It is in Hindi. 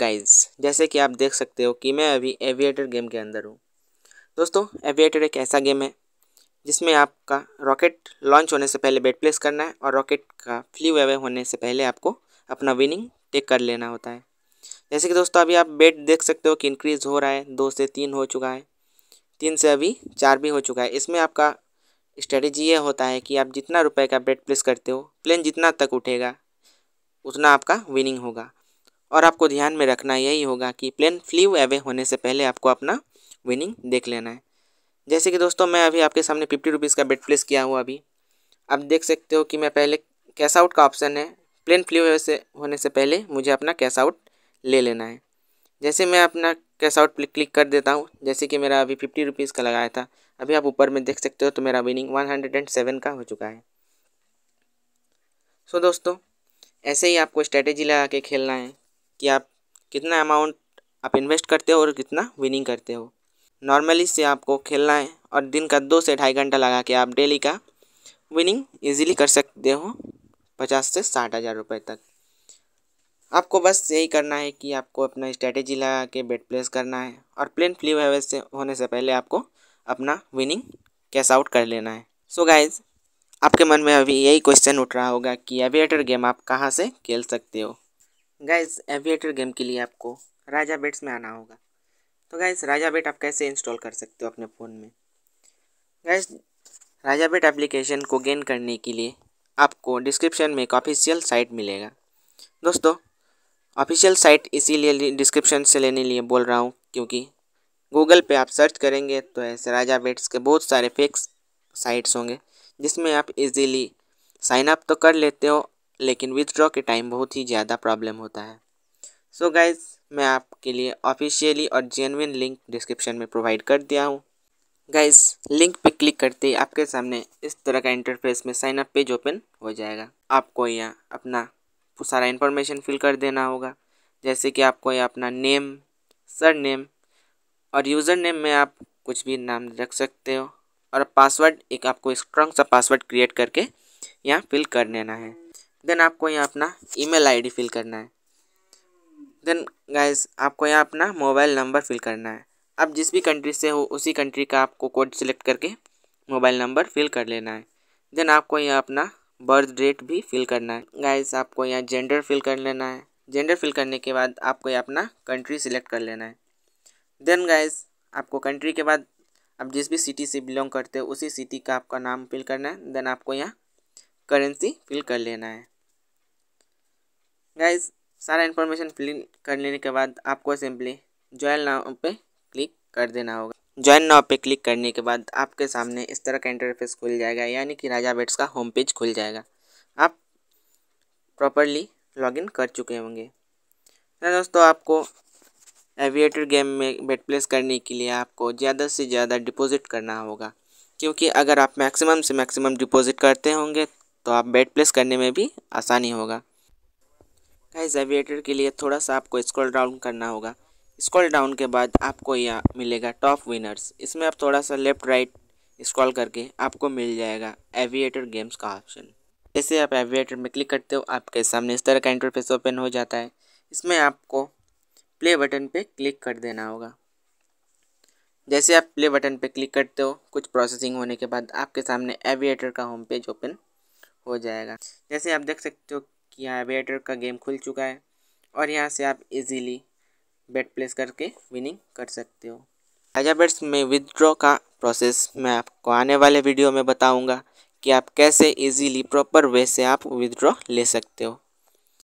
गाइस जैसे कि आप देख सकते हो कि मैं अभी एविएटर गेम के अंदर हूँ दोस्तों एविएटर एक ऐसा गेम है जिसमें आपका रॉकेट लॉन्च होने से पहले बेट प्लेस करना है और रॉकेट का फ्ली वे होने से पहले आपको अपना विनिंग टेक कर लेना होता है जैसे कि दोस्तों अभी आप बेट देख सकते हो कि इंक्रीज़ हो रहा है दो से तीन हो चुका है तीन से अभी चार भी हो चुका है इसमें आपका स्ट्रेटेजी ये होता है कि आप जितना रुपए का बेट प्लेस करते हो प्लेन जितना तक उठेगा उतना आपका विनिंग होगा और आपको ध्यान में रखना यही होगा कि प्लेन फ्लू अवे होने से पहले आपको अपना विनिंग देख लेना है जैसे कि दोस्तों मैं अभी आपके सामने फिफ्टी रुपीज़ का बेट प्लेस किया हुआ अभी आप देख सकते हो कि मैं पहले कैश आउट का ऑप्शन है प्लेन फ्लू अवे से होने से पहले मुझे अपना कैश आउट ले लेना है जैसे मैं अपना कैश आउट क्लिक कर देता हूँ जैसे कि मेरा अभी फिफ्टी रुपीज़ का लगाया था अभी आप ऊपर में देख सकते हो तो मेरा winning one hundred and seven का हो चुका है सो so, दोस्तों ऐसे ही आपको स्ट्रेटेजी लगा के खेलना है कि आप कितना अमाउंट आप इन्वेस्ट करते हो और कितना विनिंग करते हो नॉर्मली से आपको खेलना है और दिन का दो से ढाई घंटा लगा के आप डेली का विनिंग इजीली कर सकते हो पचास से साठ हज़ार रुपये तक आपको बस यही करना है कि आपको अपना स्ट्रैटेजी लगा के बेट प्लेस करना है और प्लेन फ्ली वेवेज से होने से पहले आपको अपना विनिंग कैश आउट कर लेना है सो so गाइज आपके मन में अभी यही क्वेश्चन उठ रहा होगा कि एविएटर गेम आप कहाँ से खेल सकते हो गैस एविएटर गेम के लिए आपको राजा बेट्स में आना होगा तो गैस राजा बेट आप कैसे इंस्टॉल कर सकते हो अपने फ़ोन में गैस राजा बेट एप्लीकेशन को गेन करने के लिए आपको डिस्क्रिप्शन में एक ऑफिशियल साइट मिलेगा दोस्तों ऑफिशियल साइट इसीलिए डिस्क्रिप्शन से लेने लिए बोल रहा हूँ क्योंकि गूगल पे आप सर्च करेंगे तो ऐसे राजा बेट्स के बहुत सारे फेक्स साइट्स होंगे जिसमें आप इजीली साइन अप तो कर लेते हो लेकिन विदड्रॉ के टाइम बहुत ही ज़्यादा प्रॉब्लम होता है सो so गाइज मैं आपके लिए ऑफिशियली और जेनविन लिंक डिस्क्रिप्शन में प्रोवाइड कर दिया हूँ गाइज लिंक पे क्लिक करते ही आपके सामने इस तरह का इंटरफेस में साइन अप पेज ओपन हो जाएगा आपको यहाँ अपना सारा इंफॉर्मेशन फिल कर देना होगा जैसे कि आपको यहाँ अपना नेम सर नेम और यूज़र नेम में आप कुछ भी नाम रख सकते हो और पासवर्ड एक आपको स्ट्रॉन्ग सा पासवर्ड क्रिएट करके यहाँ फिल कर लेना है देन आपको यहाँ अपना ईमेल आईडी फिल करना है देन गाइस आपको यहाँ अपना मोबाइल नंबर फिल करना है आप जिस भी कंट्री से हो उसी कंट्री का आपको कोड सेलेक्ट करके मोबाइल नंबर फिल कर लेना है देन आपको यहाँ अपना बर्थ डेट भी फिल करना है गाइस आपको यहाँ जेंडर फिल कर लेना है जेंडर फिल करने के बाद आपको यहाँ अपना कंट्री सिलेक्ट कर लेना है देन गाइस आपको कंट्री के बाद आप जिस भी सिटी से बिलोंग करते हो उसी सिटी का आपका नाम फिल करना है देन आपको यहाँ करेंसी फिल कर लेना है गाइज सारा इन्फॉर्मेशन फिल कर लेने के बाद आपको सिंपली ज्वाइन नाव पे क्लिक कर देना होगा ज्वाइन नाव पे क्लिक करने के बाद आपके सामने इस तरह का इंटरफेस खुल जाएगा यानी कि राजा बेट्स का होम पेज खुल जाएगा आप प्रॉपरली लॉगिन कर चुके होंगे ना तो दोस्तों आपको एविएटर गेम में बेट प्लेस करने के लिए आपको ज़्यादा से ज़्यादा डिपॉजिट करना होगा क्योंकि अगर आप मैक्सिमम से मैक्सिमम डिपॉजिट करते होंगे तो आप बेड प्लेस करने में भी आसानी होगा गाइस एविएटर के लिए थोड़ा सा आपको स्क्रॉल डाउन करना होगा स्क्रॉल डाउन के बाद आपको यहाँ मिलेगा टॉप विनर्स इसमें आप थोड़ा सा लेफ्ट राइट स्क्रॉल करके आपको मिल जाएगा एविएटर गेम्स का ऑप्शन जैसे आप एविएटर में क्लिक करते हो आपके सामने इस तरह का इंटरफेस ओपन हो जाता है इसमें आपको प्ले बटन पे क्लिक कर देना होगा जैसे आप प्ले बटन पे क्लिक करते हो कुछ प्रोसेसिंग होने के बाद आपके सामने एविएटर का होम पेज ओपन हो जाएगा जैसे आप देख सकते हो कि यहाँ वेटर का गेम खुल चुका है और यहाँ से आप इजीली बेट प्लेस करके विनिंग कर सकते हो राजा बेट्स में विदड्रॉ का प्रोसेस मैं आपको आने वाले वीडियो में बताऊँगा कि आप कैसे इजीली प्रॉपर वे से आप विदड्रॉ ले सकते हो